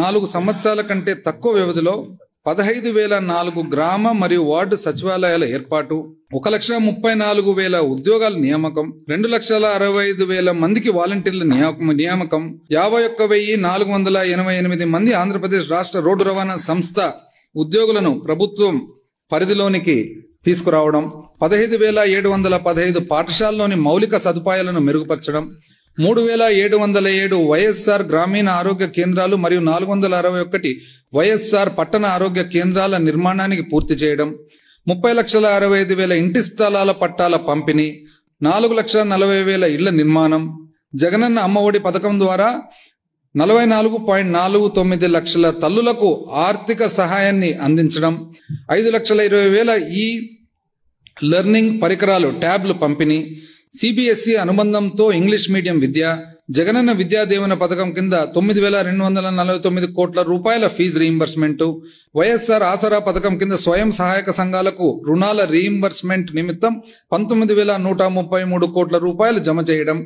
నాలుగు సంవత్సరాల కంటే తక్కువ వ్యవధిలో పదహైదు వేల నాలుగు గ్రామ మరియు వార్డు సచివాలయాల ఏర్పాటు ఒక లక్ష ముప్పై నాలుగు వేల ఉద్యోగాల నియామకం రెండు లక్షల అరవై ఐదు వేల మందికి వాలంటీర్ల నియామకం యాభై ఒక్క వెయ్యి నాలుగు వందల ఎనభై ఎనిమిది మంది ఆంధ్రప్రదేశ్ రాష్ట్ర రోడ్డు రవాణా సంస్థ ఉద్యోగులను ప్రభుత్వం పరిధిలోనికి తీసుకురావడం పదహైదు వేల ఏడు వందల పదహైదు పాఠశాలలోని మౌలిక సదుపాయాలను మెరుగుపరచడం మూడు వేల ఏడు వందల ఏడు వైఎస్ఆర్ గ్రామీణ ఆరోగ్య కేంద్రాలు మరియు నాలుగు వందల అరవై ఒకటి వైఎస్ఆర్ పట్టణ ఆరోగ్య కేంద్రాల నిర్మాణానికి పూర్తి చేయడం ముప్పై లక్షల అరవై ఐదు వేల ఇంటి స్థలాల పట్టాల పంపిణీ నాలుగు లక్షల నలభై వేల ఇళ్ల నిర్మాణం జగనన్న అమ్మఒడి పథకం ద్వారా నలభై నాలుగు పాయింట్ నాలుగు తొమ్మిది లక్షల తల్లులకు ఆర్థిక సహాయాన్ని అందించడం ఐదు లక్షల ఇరవై వేల ఈ లెర్నింగ్ పరికరాలు ట్యాబ్లు పంపిణీ సిబిఎస్ఇ అనుబంధంతో ఇంగ్లీష్ మీడియం విద్య జగనన్న విద్యాదీవెన పథకం కింద తొమ్మిది వేల రెండు వందల నలభై తొమ్మిది కోట్ల రూపాయల ఫీజు రీయింబర్స్మెంట్ వైఎస్ఆర్ ఆసరా పథకం కింద స్వయం సహాయక సంఘాలకు రుణాల రీయింబర్స్మెంట్ నిమిత్తం పంతొమ్మిది వేల నూట ముప్పై మూడు కోట్ల రూపాయలు జమ చేయడం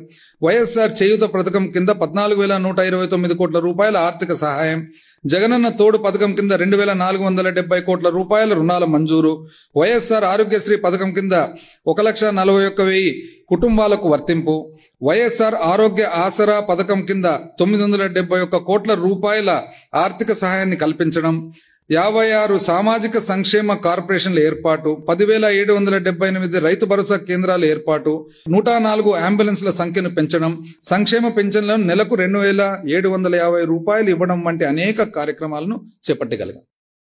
వైఎస్ఆర్ చేయూత పథకం కింద పద్నాలుగు వేల నూట ఇరవై తొమ్మిది కోట్ల రూపాయల ఆర్థిక సహాయం జగనన్న తోడు పథకం కింద రెండు వేల నాలుగు వందల డెబ్బై కోట్ల రూపాయల రుణాల మంజూరు వైఎస్ఆర్ ఆరోగ్యశ్రీ పథకం కింద ఒక లక్ష నలభై ఒక్క వెయ్యి కుటుంబాలకు వర్తింపు వైఎస్ఆర్ ఆరోగ్య ఆసరా పథకం కింద తొమ్మిది వందల కోట్ల రూపాయల ఆర్థిక సహాయాన్ని కల్పించడం యాభై ఆరు సామాజిక సంక్షేమ కార్పొరేషన్ల ఏర్పాటు పదివేల ఏడు వందల డెబ్బై ఎనిమిది రైతు భరోసా కేంద్రాల ఏర్పాటు నూట నాలుగు అంబులెన్స్ల సంఖ్యను పెంచడం సంక్షేమ పెన్షన్లను నెలకు రెండు వేల ఏడు వందల యాభై రూపాయలు ఇవ్వడం వంటి అనేక కార్యక్రమాలను చేపట్టగలిగాం